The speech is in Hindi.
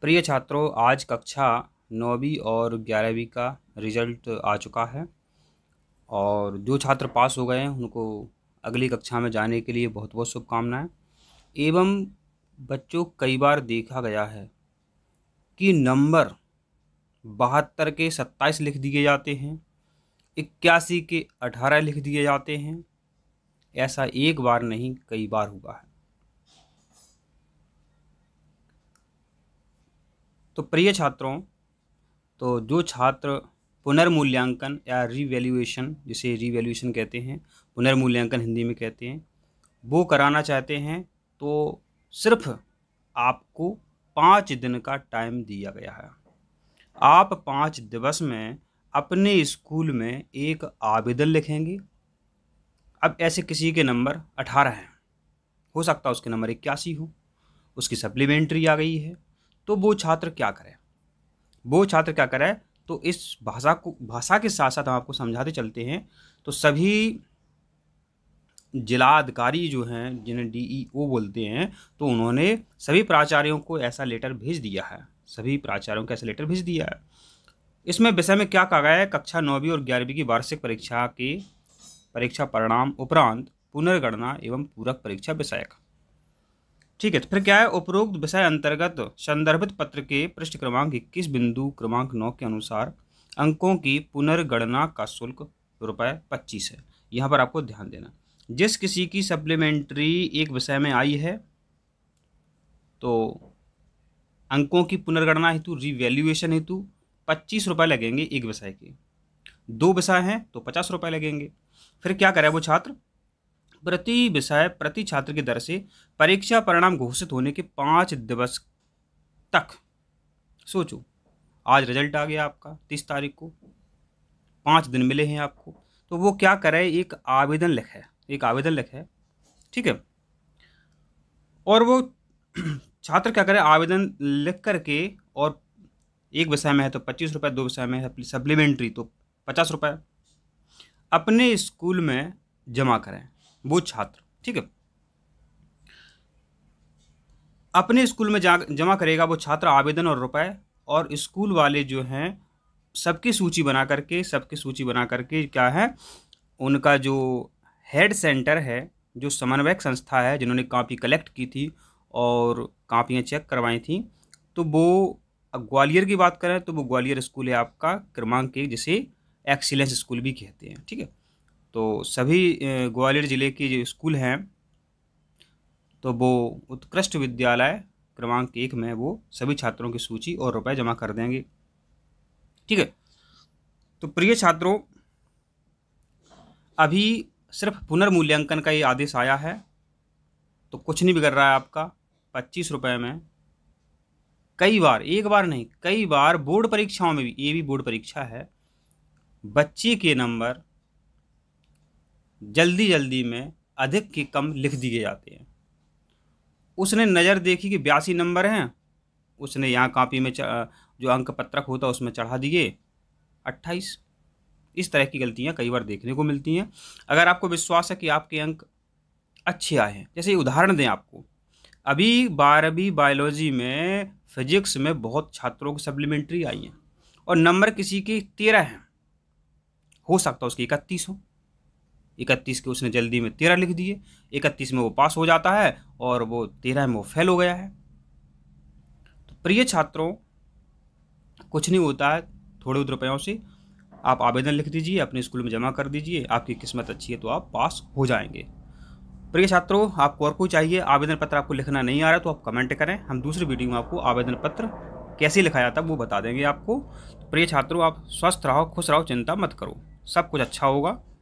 प्रिय छात्रों आज कक्षा नौवीं और ग्यारहवीं का रिजल्ट आ चुका है और जो छात्र पास हो गए हैं उनको अगली कक्षा में जाने के लिए बहुत बहुत शुभकामनाएं एवं बच्चों कई बार देखा गया है कि नंबर बहत्तर के सत्ताईस लिख दिए जाते हैं इक्यासी के अठारह लिख दिए जाते हैं ऐसा एक बार नहीं कई बार हुआ है तो प्रिय छात्रों तो जो छात्र पुनर्मूल्यांकन या रीवैल्यूएशन जिसे रीवैल्यूएशन कहते हैं पुनर्मूल्यांकन हिंदी में कहते हैं वो कराना चाहते हैं तो सिर्फ आपको पाँच दिन का टाइम दिया गया है आप पाँच दिवस में अपने स्कूल में एक आवेदन लिखेंगे अब ऐसे किसी के नंबर अठारह हैं हो सकता है उसके नंबर इक्यासी हो उसकी सप्लीमेंट्री आ गई है तो वो छात्र क्या करे वो छात्र क्या करे तो इस भाषा को भाषा के साथ साथ हम आपको समझाते चलते हैं तो सभी जिला अधिकारी जो हैं जिन्हें डीईओ e बोलते हैं तो उन्होंने सभी प्राचार्यों को ऐसा लेटर भेज दिया है सभी प्राचार्यों को ऐसा लेटर भेज दिया है इसमें विषय में क्या कहा गया है कक्षा नौवीं और ग्यारहवीं की वार्षिक परीक्षा के परीक्षा परिणाम उपरांत पुनर्गणना एवं पूरक परीक्षा विषय का ठीक है तो फिर क्या है उपरोक्त विषय अंतर्गत संदर्भित पत्र के पृष्ठ क्रमांक इक्कीस बिंदु क्रमांक नौ के अनुसार अंकों की पुनर्गणना का शुल्क रुपये पच्चीस है यहाँ पर आपको ध्यान देना जिस किसी की सप्लीमेंट्री एक विषय में आई है तो अंकों की पुनर्गणना हेतु रिवैल्यूएशन हेतु पच्चीस रुपये लगेंगे एक विषय के दो विषय हैं तो पचास रुपये लगेंगे फिर क्या करे वो छात्र प्रति विषय प्रति छात्र की दर से परीक्षा परिणाम घोषित होने के पाँच दिवस तक सोचो आज रिजल्ट आ गया आपका तीस तारीख को पाँच दिन मिले हैं आपको तो वो क्या करे एक आवेदन लिखे एक आवेदन लिखे ठीक है और वो छात्र क्या करे आवेदन लिख करके और एक विषय में है तो पच्चीस रुपये दो विषय में है सप्लीमेंट्री तो पचास रुपये अपने स्कूल में जमा करें वो छात्र ठीक है अपने स्कूल में जा जमा करेगा वो छात्र आवेदन और रुपए और स्कूल वाले जो हैं सबकी सूची बना करके सबकी सूची बना करके क्या है उनका जो हेड सेंटर है जो समन्वयक संस्था है जिन्होंने कापी कलेक्ट की थी और कापियाँ चेक करवाई थी तो वो अब ग्वालियर की बात करें तो वो ग्वालियर स्कूल है आपका क्रमांक एक जिसे एक्सीलेंस स्कूल भी कहते हैं ठीक है तो सभी ग्वालियर ज़िले के जो स्कूल हैं तो वो उत्कृष्ट विद्यालय क्रमांक एक में वो सभी छात्रों की सूची और रुपए जमा कर देंगे ठीक है तो प्रिय छात्रों अभी सिर्फ पुनर्मूल्यांकन का ये आदेश आया है तो कुछ नहीं बिगड़ रहा है आपका पच्चीस रुपये में कई बार एक बार नहीं कई बार बोर्ड परीक्षाओं में भी ये भी बोर्ड परीक्षा है बच्चे के नंबर जल्दी जल्दी में अधिक के कम लिख दिए जाते हैं उसने नज़र देखी कि बयासी नंबर हैं उसने यहाँ कापी में जो अंक पत्रक होता उसमें चढ़ा दिए अट्ठाईस इस तरह की गलतियाँ कई बार देखने को मिलती हैं अगर आपको विश्वास है कि आपके अंक अच्छे आए हैं जैसे उदाहरण दें आपको अभी बारहवीं बायोलॉजी में फिजिक्स में बहुत छात्रों की सप्लीमेंट्री आई हैं और नंबर किसी के तेरह हैं हो सकता है उसके इकतीस हो इकतीस के उसने जल्दी में तेरह लिख दिए इकतीस में वो पास हो जाता है और वो तेरह में वो फेल हो गया है तो प्रिय छात्रों कुछ नहीं होता है थोड़े बहुत रुपयों से आप आवेदन लिख दीजिए अपने स्कूल में जमा कर दीजिए आपकी किस्मत अच्छी है तो आप पास हो जाएंगे प्रिय छात्रों आपको और कोई चाहिए आवेदन पत्र आपको लिखना नहीं आ रहा तो आप कमेंट करें हम दूसरी वीडियो में आपको आवेदन पत्र कैसे लिखा जाता है वो बता देंगे आपको तो प्रिय छात्रों आप स्वस्थ रहो खुश रहो चिंता मत करो सब कुछ अच्छा होगा